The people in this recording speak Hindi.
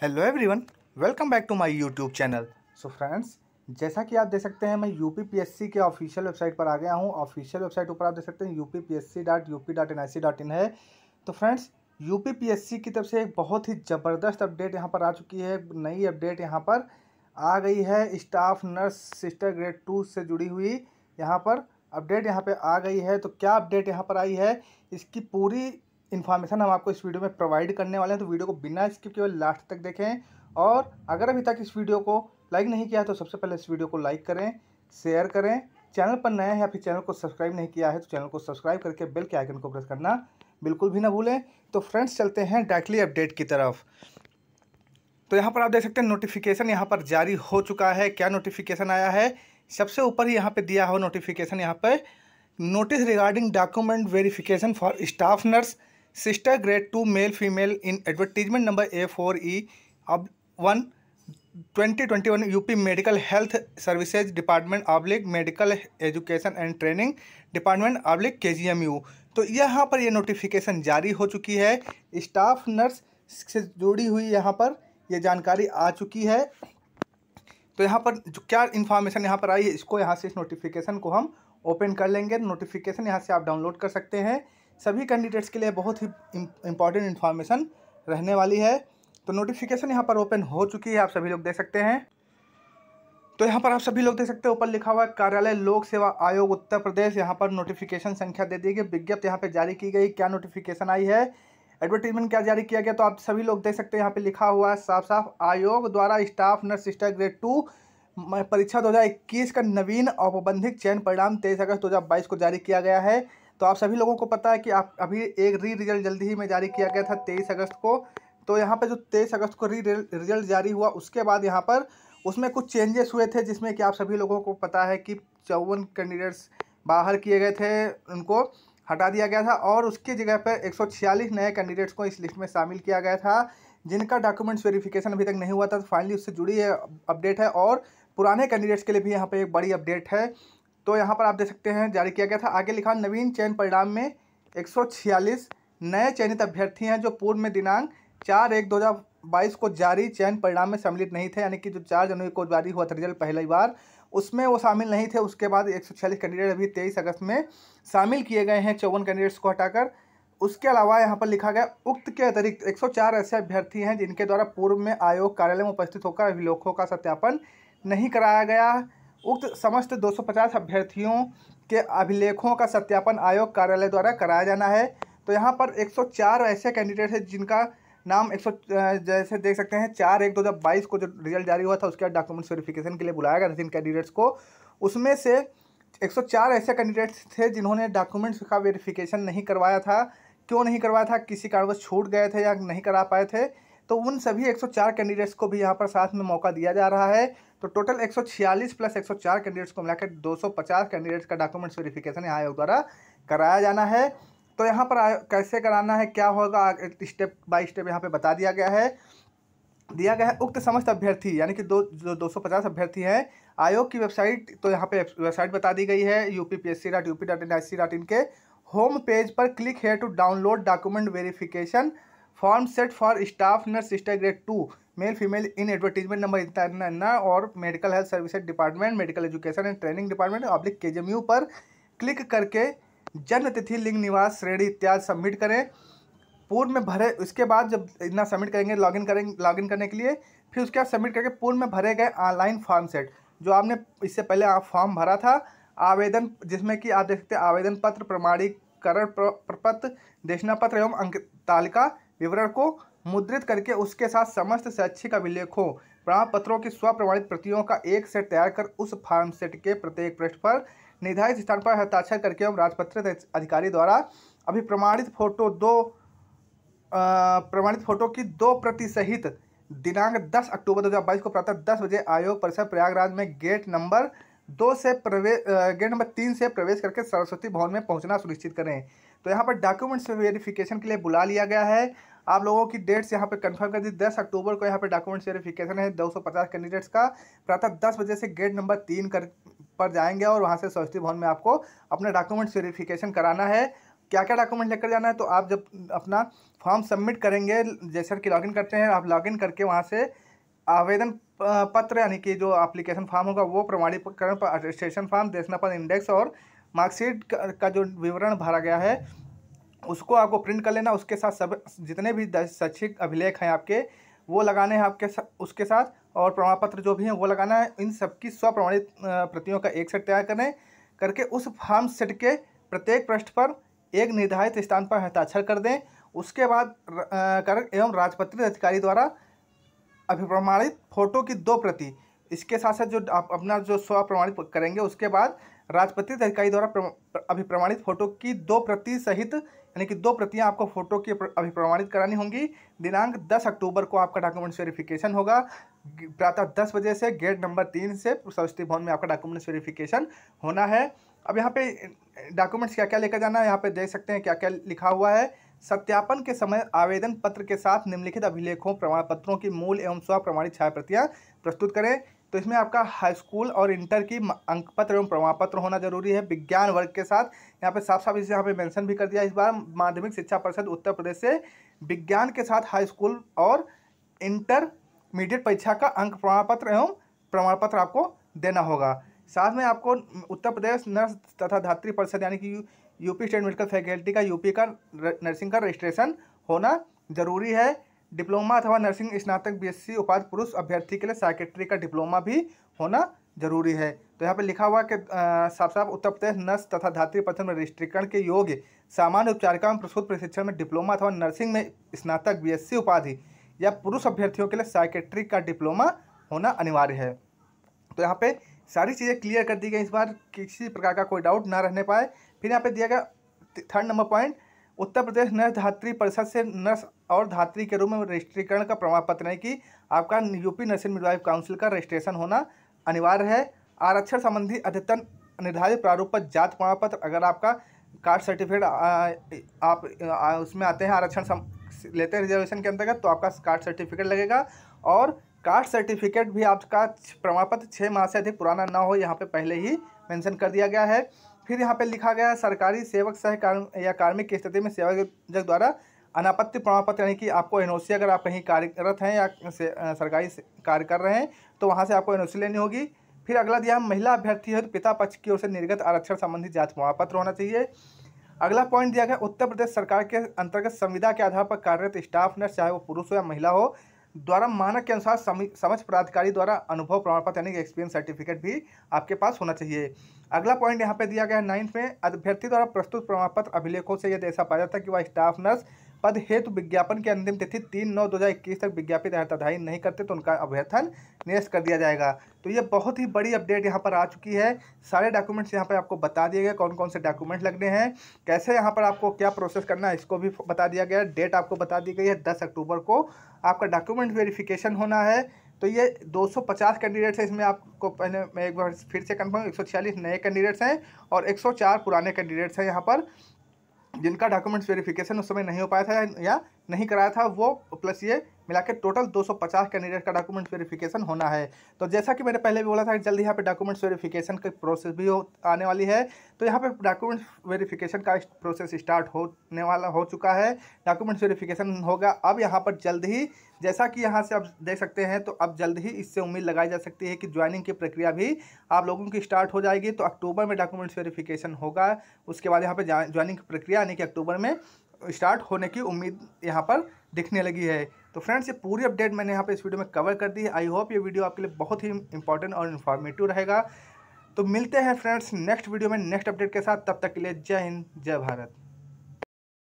hello everyone welcome back to my YouTube channel so friends जैसा कि आप देख सकते हैं मैं यूपीपीएससी के ऑफिशियल वेबसाइट पर आ गया हूं ऑफिशियल वेबसाइट ऊपर आप देख सकते हैं इन है तो फ्रेंड्स यूपीपीएससी की तरफ से एक बहुत ही ज़बरदस्त अपडेट यहाँ पर आ चुकी है नई अपडेट यहाँ पर आ गई है staff nurse sister grade two से जुड़ी हुई यहाँ पर अपडेट यहाँ पर आ गई है तो क्या अपडेट यहाँ पर आई है इसकी पूरी इन्फॉर्मेशन हम आपको इस वीडियो में प्रोवाइड करने वाले हैं तो वीडियो को बिना स्किप किए लास्ट तक देखें और अगर अभी तक इस वीडियो को लाइक नहीं किया है तो सबसे पहले इस वीडियो को लाइक करें शेयर करें चैनल पर नए हैं या फिर चैनल को सब्सक्राइब नहीं किया है तो चैनल को सब्सक्राइब करके बेल के आइकन को प्रेस करना बिल्कुल भी ना भूलें तो फ्रेंड्स चलते हैं डायरेक्टली अपडेट की तरफ तो यहाँ पर आप देख सकते हैं नोटिफिकेशन यहाँ पर जारी हो चुका है क्या नोटिफिकेशन आया है सबसे ऊपर ही यहाँ पर दिया हुआ नोटिफिकेशन यहाँ पर notice regarding document verification for staff nurse sister grade two male female in advertisement number A four E अब one twenty twenty one UP medical health services department public medical education and training department public K G M you तो यहाँ पर यह नोटिफिकेशन जारी हो चुकी है स्टाफ नर्स से जुड़ी हुई यहाँ पर यह जानकारी आ चुकी है तो यहाँ पर जो क्या इन्फॉर्मेशन यहाँ पर आई है इसको यहाँ से इस नोटिफिकेशन को हम ओपन कर लेंगे नोटिफिकेशन यहाँ से आप डाउनलोड कर सकते हैं सभी कैंडिडेट्स के लिए बहुत ही इंपॉर्टेंट इन्फॉर्मेशन रहने वाली है तो नोटिफिकेशन यहाँ पर ओपन हो चुकी है आप सभी लोग देख सकते हैं तो यहाँ पर आप सभी लोग देख सकते हैं ऊपर लिखा हुआ है कार्यालय लोक सेवा आयोग उत्तर प्रदेश यहाँ पर नोटिफिकेशन संख्या दे दी गई विज्ञप्ति यहाँ पर जारी की गई क्या नोटिफिकेशन आई है एडवर्टीजमेंट क्या जारी किया गया तो आप सभी लोग देख सकते हैं यहाँ पे लिखा हुआ है साफ साफ आयोग द्वारा staff nurse sister grade two परीक्षा 2021 का नवीन औपबंधिक चयन परिणाम 23 अगस्त 2022 को जारी किया गया है तो आप सभी लोगों को पता है कि आप अभी एक री रिजल्ट जल्दी ही में जारी किया गया था तेईस अगस्त को तो यहाँ पर जो तेईस अगस्त को री रिजल्ट जारी हुआ उसके बाद यहाँ पर उसमें कुछ चेंजेस हुए थे जिसमें कि आप सभी लोगों को पता है कि चौवन कैंडिडेट्स बाहर किए गए थे उनको हटा दिया गया था और उसके जगह पर 146 नए कैंडिडेट्स को इस लिस्ट में शामिल किया गया था जिनका डॉक्यूमेंट्स वेरिफिकेशन अभी तक नहीं हुआ था तो फाइनली उससे जुड़ी है अपडेट है और पुराने कैंडिडेट्स के लिए भी यहाँ पर एक बड़ी अपडेट है तो यहाँ पर आप देख सकते हैं जारी किया गया था आगे लिखा नवीन चयन परिणाम में एक नए चयनित अभ्यर्थी हैं जो पूर्व में दिनांक चार एक दो हज़ार बाईस को जारी चयन परिणाम में सम्मिलित नहीं थे यानी कि जो चार जनवरी को जारी हुआ था रिजल्ट पहली बार उसमें वो शामिल नहीं थे उसके बाद एक कैंडिडेट अभी तेईस अगस्त में शामिल किए गए हैं चौवन कैंडिडेट्स को हटाकर उसके अलावा यहाँ पर लिखा गया उक्त के अतिरिक्त 104 ऐसे अभ्यर्थी हैं जिनके द्वारा पूर्व में आयोग कार्यालय में उपस्थित होकर अभिलेखों का सत्यापन नहीं कराया गया उक्त समस्त 250 अभ्यर्थियों के अभिलेखों का सत्यापन आयोग कार्यालय द्वारा कराया जाना है तो यहाँ पर 104 ऐसे कैंडिडेट हैं जिनका नाम 100 जैसे देख सकते हैं चार एक दो हज़ार बाईस को जो रिजल्ट जारी हुआ था उसके बाद डॉक्यूमेंट्स वेरिफिकेशन के लिए बुलाया गया था जिन कैंडिडेट्स को उसमें से 104 ऐसे कैंडिडेट्स थे जिन्होंने डॉक्यूमेंट्स का वेरिफिकेशन नहीं करवाया था क्यों नहीं करवाया था किसी कारणवश छूट गए थे या नहीं करा पाए थे तो उन सभी 104 कैंडिडेट्स को भी यहाँ पर साथ में मौका दिया जा रहा है तो टोटल 146 प्लस 104 कैंडिडेट्स को मिलाकर 250 कैंडिडेट्स का डॉक्यूमेंट्स वेरिफिकेशन यहाँ आयोग द्वारा कराया जाना है तो यहाँ पर कैसे कराना है क्या होगा स्टेप बाय स्टेप यहाँ पे बता दिया गया है दिया गया है उक्त समस्त अभ्यर्थी यानी कि दो जो दो सौ पचास अभ्यर्थी हैं आयोग की वेबसाइट तो यहाँ पे वेबसाइट बता दी गई है U P P S C dot U P dot N I C dot in के होम पेज पर क्लिक है to download document verification form set for staff nurse स्टा grade two male female in advertisement number इतना ना और medical health services department medical education and training department ऑब्लिक के पर क्लिक करके जन्मतिथि लिंग निवास श्रेणी इत्यादि सबमिट करें पूर्व में भरे उसके बाद जब इतना सबमिट करेंगे लॉगिन करेंगे लॉगिन करने के लिए फिर उसके बाद सबमिट करके पूर्व में भरे गए ऑनलाइन फॉर्म सेट जो आपने इससे पहले आप फॉर्म भरा था आवेदन जिसमें कि आप देख सकते हैं आवेदन पत्र प्रमाणीकरण प्रपत्र देशना पत्र एवं अंक तालिका विवरण को मुद्रित करके उसके साथ समस्त शैक्षिक अभिलेखों प्रमाण पत्रों की स्वप्रमाणित प्रतियों का एक सेट तैयार कर उस फार्म सेट के प्रत्येक पृष्ठ पर निर्धारित स्थान पर हस्ताक्षर करके एवं राजपत्रित अधिकारी द्वारा अभिप्रमाणित फोटो दो प्रमाणित फोटो की दो प्रति सहित दिनांक 10 अक्टूबर 2022 को प्रातः 10 बजे आयोग परिसर प्रयागराज में गेट नंबर दो से प्रवेश गेट नंबर तीन से प्रवेश करके सरस्वती भवन में पहुंचना सुनिश्चित करें तो यहाँ पर डॉक्यूमेंट्स वेरिफिकेशन के लिए बुला लिया गया है आप लोगों की डेट्स यहाँ पे कंफर्म कर दी दस अक्टूबर को यहाँ पे डॉक्यूमेंट्स वेरिफिकेशन है 250 कैंडिडेट्स का प्रातः दस बजे से गेट नंबर तीन कर पर जाएंगे और वहाँ से सरस्वती भवन में आपको अपना डॉक्यूमेंट्स वेरिफिकेशन कराना है क्या क्या डॉक्यूमेंट लेकर जाना है तो आप जब अपना फॉर्म सबमिट करेंगे जैसे कि लॉगिन करते हैं आप लॉगिन करके वहाँ से आवेदन पत्र यानी कि जो अप्लीकेशन फॉर्म होगा वो प्रमाणीकरण रजिस्ट्रेशन फॉर्म देशनापन इंडेक्स और मार्कशीट का जो विवरण भरा गया है उसको आपको प्रिंट कर लेना उसके साथ सब जितने भी शैक्षिक अभिलेख हैं आपके वो लगाने हैं आपके सा, उसके साथ और प्रमाण पत्र जो भी हैं वो लगाना है इन सबकी स्वप्रमाणित प्रतियों का एक सेट तैयार करें करके उस फार्म सेट के प्रत्येक पृष्ठ पर एक निर्धारित स्थान पर हस्ताक्षर कर दें उसके बाद कर एवं राजपत्रित अधिकारी द्वारा अभिप्रमाणित फोटो की दो प्रति इसके साथ साथ जो आप अपना जो स्व प्रमाणित करेंगे उसके बाद राजपत्रित अधिकारी द्वारा अभिप्रमाणित फोटो की दो प्रति सहित यानी कि दो प्रतियां आपको फोटो की अभी प्रमाणित करानी होंगी दिनांक 10 अक्टूबर को आपका डॉक्यूमेंट्स वेरिफिकेशन होगा प्रातः 10 बजे से गेट नंबर तीन से सरस्वती भवन में आपका डॉक्यूमेंट्स वेरिफिकेशन होना है अब यहाँ पे डॉक्यूमेंट्स क्या क्या लेकर जाना है यहाँ पे देख सकते हैं क्या क्या लिखा हुआ है सत्यापन के समय आवेदन पत्र के साथ निम्नलिखित अभिलेखों प्रमाण पत्रों की मूल एवं स्व प्रमाणित छाया प्रतियाँ प्रस्तुत करें तो इसमें आपका हाई स्कूल और इंटर की अंक पत्र एवं प्रमाण पत्र होना जरूरी है विज्ञान वर्ग के साथ यहाँ पे साफ साफ इसे यहाँ पे मेंशन भी कर दिया इस बार माध्यमिक शिक्षा परिषद उत्तर प्रदेश से विज्ञान के साथ हाई स्कूल और इंटरमीडिएट परीक्षा का अंक प्रमाण पत्र एवं प्रमाण पत्र आपको देना होगा साथ में आपको उत्तर प्रदेश नर्स तथा धात्री परिषद यानी कि यूपी स्टेट मेडिकल फैकल्टी का यूपी का नर्सिंग का रजिस्ट्रेशन होना जरूरी है डिप्लोमा अथवा नर्सिंग स्नातक बीएससी उपाधि पुरुष अभ्यर्थी के लिए साइकेट्री का डिप्लोमा भी होना जरूरी है तो यहाँ पे लिखा हुआ कि साफ साफ उत्तर प्रदेश नर्स तथा धात्री में रजिस्ट्रीकरण के योग्य सामान्य उपचारिका में प्रसूत प्रशिक्षण में डिप्लोमा अथवा नर्सिंग में स्नातक बीएससी उपाधि या पुरुष अभ्यर्थियों के लिए साइकेट्रिक का डिप्लोमा होना अनिवार्य है तो यहाँ पे सारी चीज़ें क्लियर कर दी गई इस बार किसी प्रकार का कोई डाउट ना रहने पाए फिर यहाँ पर दिया गया third number point Uttar Pradesh nurse धात्री परिषद से नर्स और धात्री के रूप में रजिस्ट्रीकरण का प्रमाण पत्र है कि आपका यूपी नर्सिंग मिडवाइफ काउंसिल का रजिस्ट्रेशन होना अनिवार्य है आरक्षण संबंधी अद्यतन निर्धारित प्रारूप पर जात प्रमाण पत्र अगर आपका कास्ट सर्टिफिकेट आप आ, उसमें आते हैं आरक्षण लेते हैं रिजर्वेशन के अंतर्गत तो आपका कास्ट सर्टिफिकेट लगेगा और कास्ट सर्टिफिकेट भी आपका प्रमाण पत्र छः माह से अधिक पुराना ना हो यहाँ पे पहले ही मेंशन कर दिया गया है फिर यहाँ पे लिखा गया है सरकारी सेवक सह कार्म या कार्मिक की स्थिति में सेवक जग द्वारा अनापत्ति प्रमाण पत्र यानी कि आपको एनओसी अगर आप कहीं कार्यरत हैं या से, आ, सरकारी कार्य कर रहे हैं तो वहाँ से आपको एनओसी लेनी होगी फिर अगला दिया महिला अभ्यर्थी है तो पिता पक्ष की ओर से निर्गत आरक्षण संबंधी जाँच प्रमाण पत्र होना चाहिए अगला पॉइंट दिया गया उत्तर प्रदेश सरकार के अंतर्गत संविदा के आधार पर कार्यरत स्टाफ नर्स चाहे वो पुरुष हो या महिला हो द्वारा मानक के अनुसार समझ प्राधिकारी द्वारा अनुभव प्रमाण पत्र यानी कि एक्सपीरियंस सर्टिफिकेट भी आपके पास होना चाहिए अगला पॉइंट यहाँ पे दिया गया है नाइन्थ में अभ्यर्थी द्वारा प्रस्तुत प्रमाण पत्र अभिलेखों से यह ऐसा पाया जाता है कि वह स्टाफ नर्स पद हेतु विज्ञापन की अंतिम तिथि तीन नौ दो हज़ार इक्कीस तक विज्ञापित हड़ताधाई नहीं करते तो उनका अभ्यर्थन निरस्त कर दिया जाएगा तो ये बहुत ही बड़ी अपडेट यहाँ पर आ चुकी है सारे डॉक्यूमेंट्स यहाँ पर आपको बता दिए गए कौन कौन से डॉक्यूमेंट लगने हैं कैसे यहाँ पर आपको क्या प्रोसेस करना है इसको भी बता दिया गया डेट आपको बता दी गई है दस अक्टूबर को आपका डॉक्यूमेंट वेरिफिकेशन होना है तो ये 250 कैंडिडेट्स हैं इसमें आपको पहले मैं एक बार फिर से कंफर्म एक नए कैंडिडेट्स हैं और 104 पुराने कैंडिडेट्स हैं यहाँ पर जिनका डॉक्यूमेंट्स वेरिफिकेशन उस समय नहीं हो पाया था या नहीं कराया था वो प्लस ये मिला के टोटल 250 कैंडिडेट का डॉक्यूमेंट वेरिफिकेशन होना है तो जैसा कि मैंने पहले भी बोला था कि जल्दी यहाँ पे डॉक्यूमेंट्स वेरिफिकेशन की प्रोसेस भी हो आने वाली है तो यहाँ पे डॉक्यूमेंट्स वेरिफिकेशन का प्रोसेस स्टार्ट होने वाला हो चुका है डॉक्यूमेंट्स वेरिफिकेशन होगा अब यहाँ पर जल्द ही जैसा कि यहाँ से आप देख सकते हैं तो अब जल्द ही इससे उम्मीद लगाई जा सकती है कि ज्वाइनिंग की प्रक्रिया भी आप लोगों की स्टार्ट हो जाएगी तो अक्टूबर में डॉक्यूमेंट्स वेरिफिकेशन होगा उसके बाद यहाँ पर ज्वाइनिंग की प्रक्रिया यानी कि अक्टूबर में स्टार्ट होने की उम्मीद यहाँ पर दिखने लगी है तो फ्रेंड्स ये पूरी अपडेट मैंने यहाँ पर इस वीडियो में कवर कर दी है आई होप ये वीडियो आपके लिए बहुत ही इंपॉर्टेंट और इन्फॉर्मेटिव रहेगा तो मिलते हैं फ्रेंड्स नेक्स्ट वीडियो में नेक्स्ट अपडेट के साथ तब तक के लिए जय हिंद जय भारत